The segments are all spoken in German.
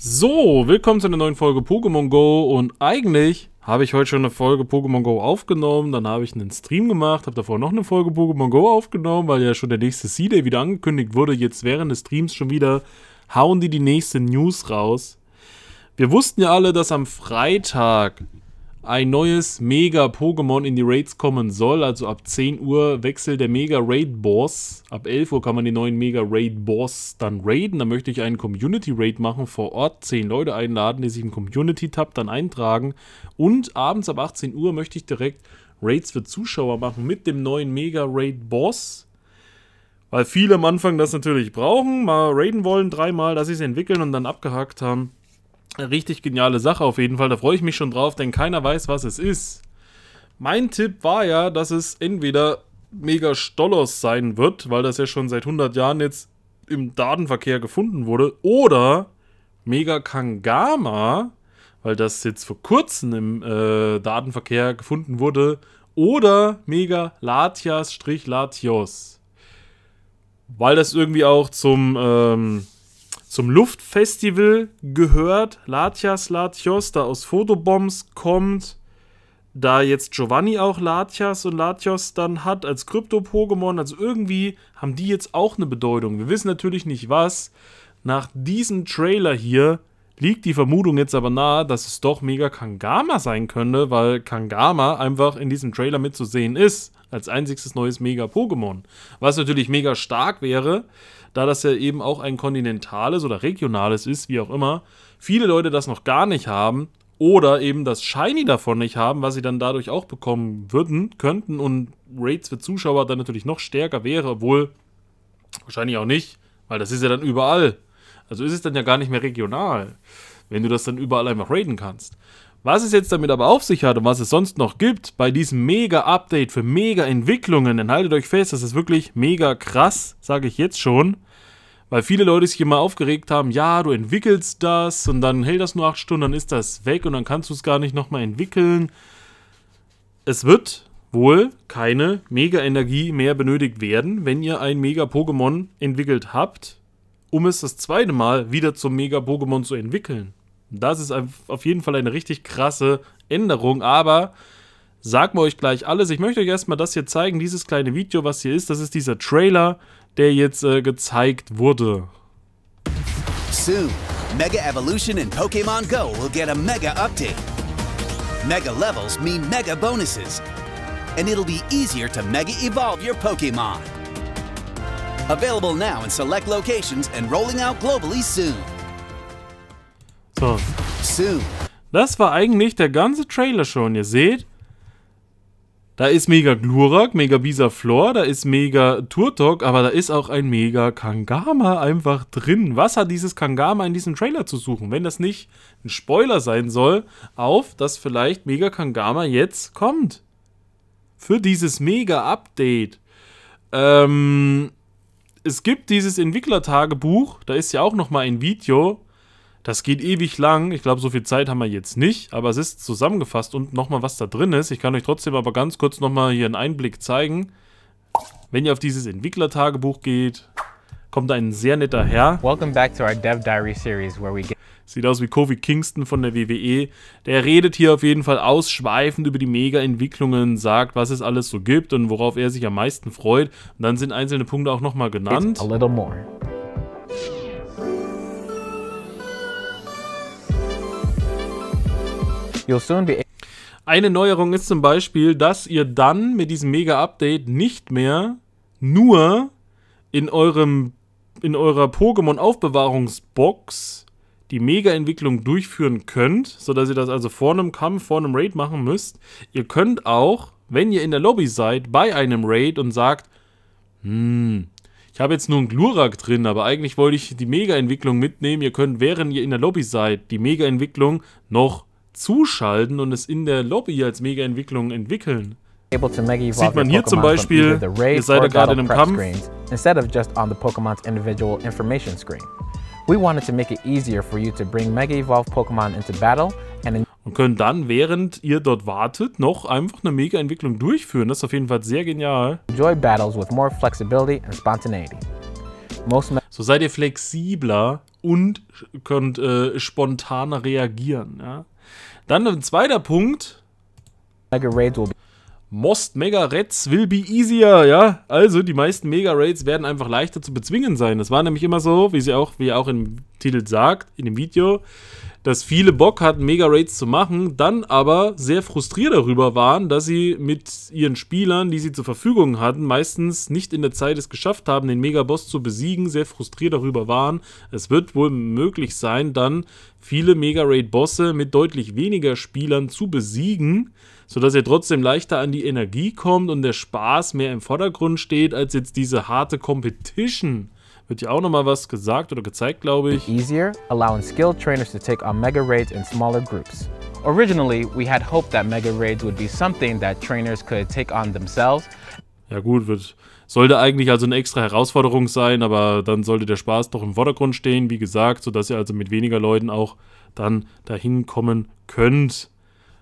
So, willkommen zu einer neuen Folge Pokémon Go und eigentlich habe ich heute schon eine Folge Pokémon Go aufgenommen, dann habe ich einen Stream gemacht, habe davor noch eine Folge Pokémon Go aufgenommen, weil ja schon der nächste C-Day wieder angekündigt wurde. Jetzt während des Streams schon wieder hauen die die nächste News raus. Wir wussten ja alle, dass am Freitag ein neues Mega-Pokémon in die Raids kommen soll. Also ab 10 Uhr wechselt der Mega-Raid-Boss. Ab 11 Uhr kann man den neuen Mega-Raid-Boss dann raiden. Da möchte ich einen Community-Raid machen vor Ort. 10 Leute einladen, die sich im Community-Tab dann eintragen. Und abends ab 18 Uhr möchte ich direkt Raids für Zuschauer machen mit dem neuen Mega-Raid-Boss. Weil viele am Anfang das natürlich brauchen, mal raiden wollen dreimal, dass sie es entwickeln und dann abgehakt haben. Richtig geniale Sache auf jeden Fall. Da freue ich mich schon drauf, denn keiner weiß, was es ist. Mein Tipp war ja, dass es entweder mega Stollos sein wird, weil das ja schon seit 100 Jahren jetzt im Datenverkehr gefunden wurde, oder mega Kangama, weil das jetzt vor kurzem im äh, Datenverkehr gefunden wurde, oder mega Latias-Latios, weil das irgendwie auch zum. Ähm, zum Luftfestival gehört Latias Latios, da aus Fotobombs kommt, da jetzt Giovanni auch Latias und Latios dann hat als Krypto-Pokémon, also irgendwie haben die jetzt auch eine Bedeutung. Wir wissen natürlich nicht was. Nach diesem Trailer hier liegt die Vermutung jetzt aber nahe, dass es doch Mega Kangama sein könnte, weil Kangama einfach in diesem Trailer mitzusehen ist, als einziges neues Mega-Pokémon. Was natürlich mega stark wäre, da das ja eben auch ein kontinentales oder regionales ist, wie auch immer, viele Leute das noch gar nicht haben oder eben das Shiny davon nicht haben, was sie dann dadurch auch bekommen würden, könnten und Rates für Zuschauer dann natürlich noch stärker wäre, obwohl wahrscheinlich auch nicht, weil das ist ja dann überall also ist es dann ja gar nicht mehr regional, wenn du das dann überall einfach raiden kannst. Was es jetzt damit aber auf sich hat und was es sonst noch gibt bei diesem Mega-Update für Mega-Entwicklungen, dann haltet euch fest, das ist wirklich mega krass, sage ich jetzt schon. Weil viele Leute sich immer aufgeregt haben, ja, du entwickelst das und dann hält das nur 8 Stunden, dann ist das weg und dann kannst du es gar nicht nochmal entwickeln. Es wird wohl keine Mega-Energie mehr benötigt werden, wenn ihr ein Mega-Pokémon entwickelt habt, um es das zweite Mal wieder zum Mega-Pokémon zu entwickeln. Das ist auf jeden Fall eine richtig krasse Änderung, aber sagen wir euch gleich alles. Ich möchte euch erstmal das hier zeigen, dieses kleine Video, was hier ist. Das ist dieser Trailer, der jetzt äh, gezeigt wurde. Soon, Mega Evolution in Pokémon Go will get a mega update. Mega levels mean mega bonuses. And it'll be easier to mega evolve your Pokémon. Available now in select locations and rolling out globally soon. So. Soon. Das war eigentlich der ganze Trailer schon, ihr seht. Da ist Mega Glurak, Mega Bisaflor, da ist Mega Turtok, aber da ist auch ein Mega Kangama einfach drin. Was hat dieses Kangama in diesem Trailer zu suchen? Wenn das nicht ein Spoiler sein soll, auf, dass vielleicht Mega Kangama jetzt kommt. Für dieses Mega-Update. Ähm, es gibt dieses Entwicklertagebuch, da ist ja auch nochmal ein Video. Das geht ewig lang. Ich glaube, so viel Zeit haben wir jetzt nicht, aber es ist zusammengefasst und nochmal, was da drin ist. Ich kann euch trotzdem aber ganz kurz nochmal hier einen Einblick zeigen. Wenn ihr auf dieses Entwicklertagebuch geht, kommt ein sehr netter Herr. Welcome back to our Dev Diary series where we get Sieht aus wie Kofi Kingston von der WWE. Der redet hier auf jeden Fall ausschweifend über die Mega-Entwicklungen, sagt, was es alles so gibt und worauf er sich am meisten freut. Und dann sind einzelne Punkte auch nochmal genannt. Eine Neuerung ist zum Beispiel, dass ihr dann mit diesem Mega-Update nicht mehr nur in eurem in eurer Pokémon-Aufbewahrungsbox die Mega-Entwicklung durchführen könnt, sodass ihr das also vor einem Kampf, vor einem Raid machen müsst. Ihr könnt auch, wenn ihr in der Lobby seid, bei einem Raid und sagt, hm, ich habe jetzt nur einen Glurak drin, aber eigentlich wollte ich die Mega-Entwicklung mitnehmen. Ihr könnt, während ihr in der Lobby seid, die Mega-Entwicklung noch zuschalten und es in der Lobby als Mega-Entwicklung entwickeln. sieht man hier zum Beispiel, ihr seid ja gerade in einem Kampf. Instead of just on the Pokemon's individual information screen. We wanted to make it easier for you to bring Mega Evolved Pokémon into battle and und können dann, während ihr dort wartet, noch einfach eine Mega-Entwicklung durchführen. Das ist auf jeden Fall sehr genial. Enjoy battles with more flexibility and spontaneity. Most so seid ihr flexibler und könnt äh, spontaner reagieren. Ja? Dann ein zweiter Punkt. Mega Raids will be Most Mega Raids will be easier, ja. Also die meisten Mega Raids werden einfach leichter zu bezwingen sein. Das war nämlich immer so, wie sie auch, wie auch in Titel sagt in dem Video, dass viele Bock hatten, Mega-Raids zu machen, dann aber sehr frustriert darüber waren, dass sie mit ihren Spielern, die sie zur Verfügung hatten, meistens nicht in der Zeit es geschafft haben, den Mega-Boss zu besiegen, sehr frustriert darüber waren. Es wird wohl möglich sein, dann viele Mega-Raid-Bosse mit deutlich weniger Spielern zu besiegen, sodass ihr trotzdem leichter an die Energie kommt und der Spaß mehr im Vordergrund steht, als jetzt diese harte Competition wird ja auch nochmal was gesagt oder gezeigt, glaube ich. Easier, allowing skilled trainers to take on mega raids in smaller groups. Originally, we had hoped that mega raids would be something that trainers could take on themselves. Ja gut, wird, sollte eigentlich also eine extra Herausforderung sein, aber dann sollte der Spaß doch im Vordergrund stehen, wie gesagt, sodass ihr also mit weniger Leuten auch dann dahin kommen könnt.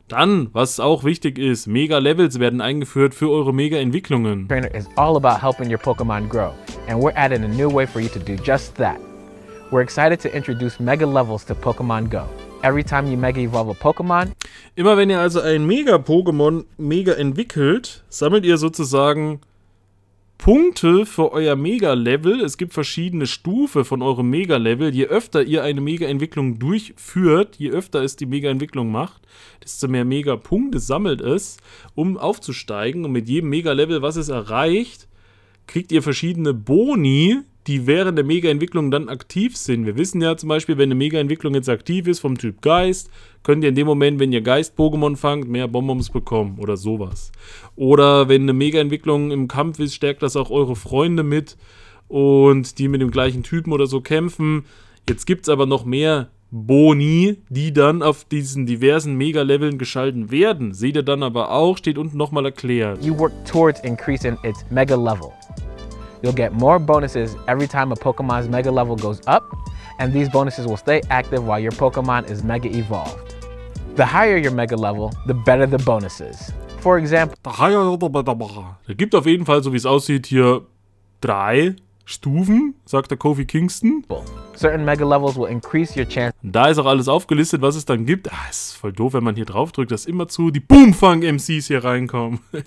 Dann, was auch wichtig ist, Mega-Levels werden eingeführt für eure Mega-Entwicklungen. Trainer is all about helping your Pokémon grow, and we're adding a new way for you to do just that. We're excited to introduce Mega Levels to Pokémon Go. Every time you Mega Evolve a Pokémon. Immer wenn ihr also ein Mega-Pokémon Mega entwickelt, sammelt ihr sozusagen Punkte für euer Mega-Level. Es gibt verschiedene Stufen von eurem Mega-Level. Je öfter ihr eine Mega-Entwicklung durchführt, je öfter es die Mega-Entwicklung macht, desto mehr Mega-Punkte sammelt es, um aufzusteigen. Und mit jedem Mega-Level, was es erreicht, kriegt ihr verschiedene Boni, die während der Mega-Entwicklung dann aktiv sind. Wir wissen ja zum Beispiel, wenn eine Mega-Entwicklung jetzt aktiv ist vom Typ Geist, könnt ihr in dem Moment, wenn ihr Geist-Pokémon fangt, mehr Bonbons bekommen oder sowas. Oder wenn eine Mega-Entwicklung im Kampf ist, stärkt das auch eure Freunde mit und die mit dem gleichen Typen oder so kämpfen. Jetzt gibt es aber noch mehr Boni, die dann auf diesen diversen Mega-Leveln geschalten werden. Seht ihr dann aber auch, steht unten nochmal erklärt. You work towards increasing its mega level. You'll get more bonuses every time a Pokemon's Mega level goes up, and these bonuses will stay active while your Pokemon is Mega Evolved. The higher your Mega level, the better the bonuses. For example... Da gibt auf jeden Fall, so wie es aussieht, hier drei Stufen, sagt der Kofi Kingston. Certain Mega Levels will increase your chance. Da ist auch alles aufgelistet, was es dann gibt. Ah, ist voll doof, wenn man hier drauf drückt, dass immer zu die Boomfang MCs hier reinkommen.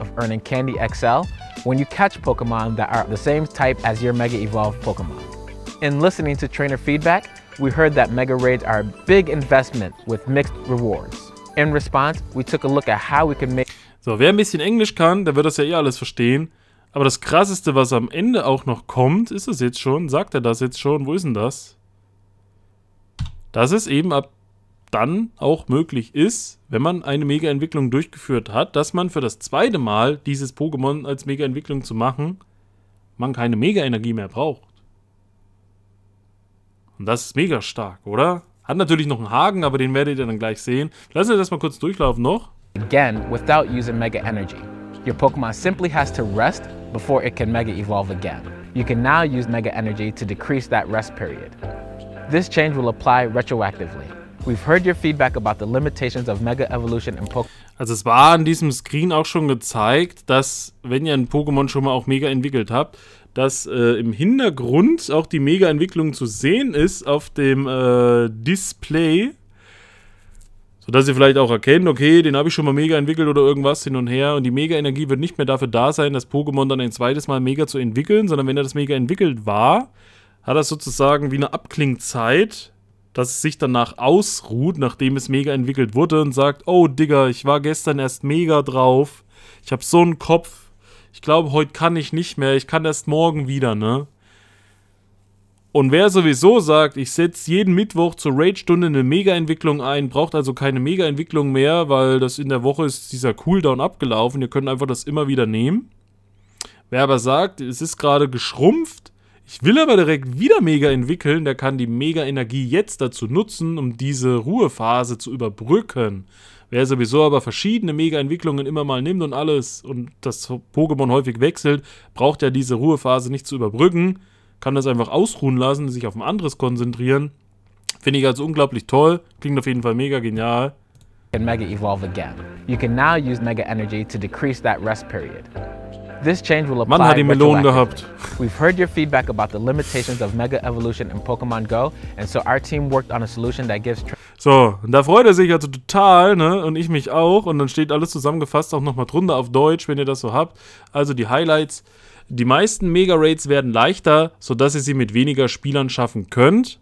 of earning Candy XL when you catch Pokemon that are the same type as your Mega Evolved Pokemon. In listening to trainer feedback, we heard that Mega Raids are a big investment with mixed rewards. In response, we took a look at how we can make So, wer ein bisschen Englisch kann, der wird das ja eh alles verstehen. Aber das krasseste, was am Ende auch noch kommt, ist das jetzt schon? Sagt er das jetzt schon? Wo ist denn das? Das ist eben ab dann auch möglich ist, wenn man eine Mega-Entwicklung durchgeführt hat, dass man für das zweite Mal dieses Pokémon als Mega-Entwicklung zu machen, man keine Mega-Energie mehr braucht. Und das ist mega stark, oder? Hat natürlich noch einen Haken, aber den werdet ihr dann gleich sehen. Lassen wir das mal kurz durchlaufen noch. Again, without using Mega Energy. Your Pokémon simply has to rest before it can Mega Evolve again. You can now use Mega Energy to decrease that rest period. This change will apply retroactively. We've heard your feedback about the limitations of Mega Evolution and Also es war an diesem Screen auch schon gezeigt, dass wenn ihr ein Pokémon schon mal auch Mega entwickelt habt, dass äh, im Hintergrund auch die Mega-Entwicklung zu sehen ist auf dem äh, Display. Sodass ihr vielleicht auch erkennt, okay, den habe ich schon mal mega entwickelt oder irgendwas hin und her. Und die Mega-Energie wird nicht mehr dafür da sein, das Pokémon dann ein zweites Mal mega zu entwickeln, sondern wenn er das mega entwickelt war, hat das sozusagen wie eine Abklingzeit, dass es sich danach ausruht, nachdem es mega entwickelt wurde und sagt, oh Digga, ich war gestern erst mega drauf, ich habe so einen Kopf, ich glaube, heute kann ich nicht mehr, ich kann erst morgen wieder, ne? Und wer sowieso sagt, ich setze jeden Mittwoch zur Raid-Stunde eine Mega-Entwicklung ein, braucht also keine Mega-Entwicklung mehr, weil das in der Woche ist dieser Cooldown abgelaufen. Ihr könnt einfach das immer wieder nehmen. Wer aber sagt, es ist gerade geschrumpft, ich will aber direkt wieder Mega entwickeln, der kann die Mega-Energie jetzt dazu nutzen, um diese Ruhephase zu überbrücken. Wer sowieso aber verschiedene Mega-Entwicklungen immer mal nimmt und alles und das Pokémon häufig wechselt, braucht ja diese Ruhephase nicht zu überbrücken, kann das einfach ausruhen lassen, sich auf ein anderes konzentrieren. Finde ich also unglaublich toll, klingt auf jeden Fall mega genial. Mega Evolve again. You can now use Mega Energy to decrease that rest period. Man hat die Melonen gehabt. We've heard your feedback about the limitations of Mega Evolution in Pokemon Go, and so our team worked on a solution that gives so, und da freut er sich also total, ne? Und ich mich auch. Und dann steht alles zusammengefasst auch nochmal drunter auf Deutsch, wenn ihr das so habt. Also die Highlights. Die meisten Mega-Raids werden leichter, sodass ihr sie mit weniger Spielern schaffen könnt.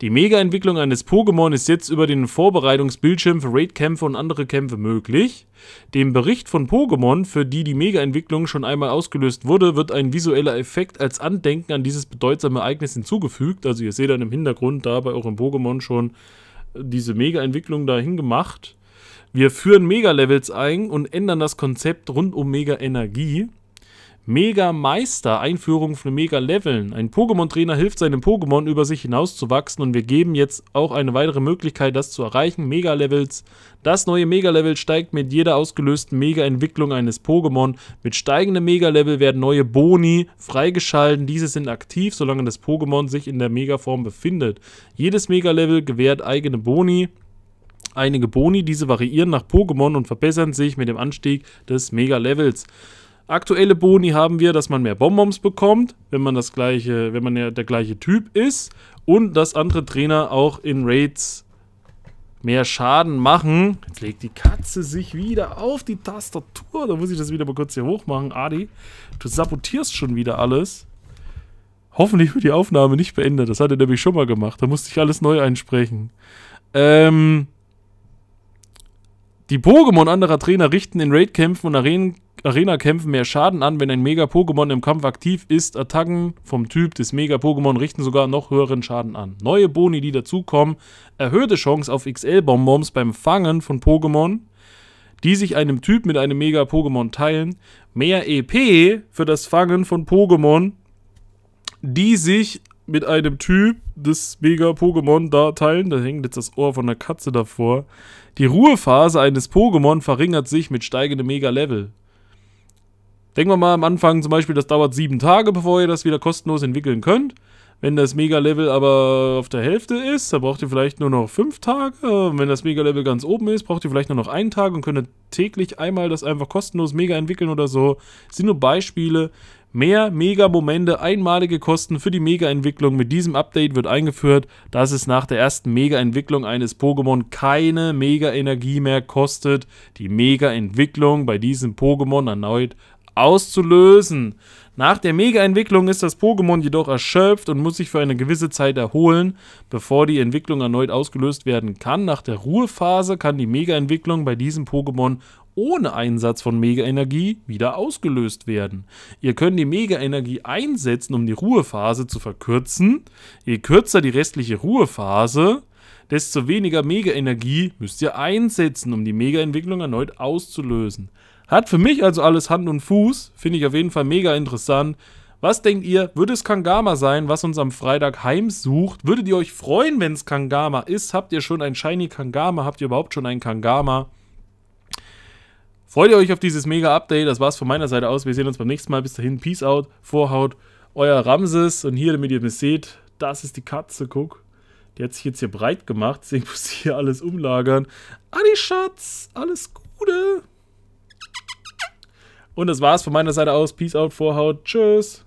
Die Mega-Entwicklung eines Pokémon ist jetzt über den Vorbereitungsbildschirm für Raid-Kämpfe und andere Kämpfe möglich. Dem Bericht von Pokémon, für die die Mega-Entwicklung schon einmal ausgelöst wurde, wird ein visueller Effekt als Andenken an dieses bedeutsame Ereignis hinzugefügt. Also ihr seht dann im Hintergrund da bei eurem Pokémon schon äh, diese Mega-Entwicklung dahin gemacht. Wir führen Mega-Levels ein und ändern das Konzept rund um Mega-Energie. Mega-Meister, Einführung von Mega-Leveln. Ein Pokémon-Trainer hilft seinem Pokémon, über sich hinauszuwachsen und wir geben jetzt auch eine weitere Möglichkeit, das zu erreichen. Mega-Levels. Das neue Mega-Level steigt mit jeder ausgelösten Mega-Entwicklung eines Pokémon. Mit steigendem Mega-Level werden neue Boni freigeschalten. Diese sind aktiv, solange das Pokémon sich in der Mega-Form befindet. Jedes Mega-Level gewährt eigene Boni einige Boni. Diese variieren nach Pokémon und verbessern sich mit dem Anstieg des Mega-Levels. Aktuelle Boni haben wir, dass man mehr Bonbons bekommt, wenn man das gleiche, wenn man ja der gleiche Typ ist und dass andere Trainer auch in Raids mehr Schaden machen. Jetzt legt die Katze sich wieder auf die Tastatur. Da muss ich das wieder mal kurz hier hoch machen. Adi, du sabotierst schon wieder alles. Hoffentlich wird die Aufnahme nicht beendet. Das hat er nämlich schon mal gemacht. Da musste ich alles neu einsprechen. Ähm, die Pokémon anderer Trainer richten in Raidkämpfen und Arenen Arena-Kämpfen mehr Schaden an, wenn ein Mega-Pokémon im Kampf aktiv ist. Attacken vom Typ des Mega-Pokémon richten sogar noch höheren Schaden an. Neue Boni, die dazukommen, erhöhte Chance auf XL-Bonbons beim Fangen von Pokémon, die sich einem Typ mit einem Mega-Pokémon teilen. Mehr EP für das Fangen von Pokémon, die sich mit einem Typ des Mega-Pokémon da teilen. Da hängt jetzt das Ohr von der Katze davor. Die Ruhephase eines Pokémon verringert sich mit steigendem Mega-Level. Denken wir mal am Anfang zum Beispiel, das dauert sieben Tage, bevor ihr das wieder kostenlos entwickeln könnt. Wenn das Mega-Level aber auf der Hälfte ist, dann braucht ihr vielleicht nur noch fünf Tage. Und wenn das Mega-Level ganz oben ist, braucht ihr vielleicht nur noch einen Tag und könnt täglich einmal das einfach kostenlos mega entwickeln oder so. Das sind nur Beispiele. Mehr Mega-Momente, einmalige Kosten für die Mega-Entwicklung mit diesem Update wird eingeführt, dass es nach der ersten Mega-Entwicklung eines Pokémon keine Mega-Energie mehr kostet. Die Mega-Entwicklung bei diesem Pokémon erneut auszulösen. Nach der Mega-Entwicklung ist das Pokémon jedoch erschöpft und muss sich für eine gewisse Zeit erholen, bevor die Entwicklung erneut ausgelöst werden kann. Nach der Ruhephase kann die Mega-Entwicklung bei diesem Pokémon ohne Einsatz von Mega-Energie wieder ausgelöst werden. Ihr könnt die Mega-Energie einsetzen, um die Ruhephase zu verkürzen. Je kürzer die restliche Ruhephase, desto weniger Mega-Energie müsst ihr einsetzen, um die Mega-Entwicklung erneut auszulösen. Hat für mich also alles Hand und Fuß. Finde ich auf jeden Fall mega interessant. Was denkt ihr, würde es Kangama sein, was uns am Freitag heimsucht? Würdet ihr euch freuen, wenn es Kangama ist? Habt ihr schon ein Shiny Kangama? Habt ihr überhaupt schon ein Kangama? Freut ihr euch auf dieses Mega-Update? Das war's von meiner Seite aus. Wir sehen uns beim nächsten Mal. Bis dahin, Peace out, Vorhaut, euer Ramses. Und hier, damit ihr es seht, das ist die Katze, guck. Die hat sich jetzt hier breit gemacht, deswegen muss ich hier alles umlagern. Adi Schatz, alles Gute. Und das war's von meiner Seite aus. Peace out, Vorhaut. Tschüss.